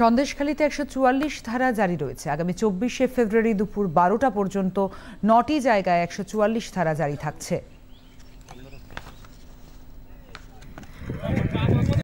সন্দেশখালীতে একশো চুয়াল্লিশ ধারা জারি রয়েছে আগামী চব্বিশে ফেব্রুয়ারি দুপুর বারোটা পর্যন্ত নটি জায়গায় একশো চুয়াল্লিশ ধারা জারি থাকছে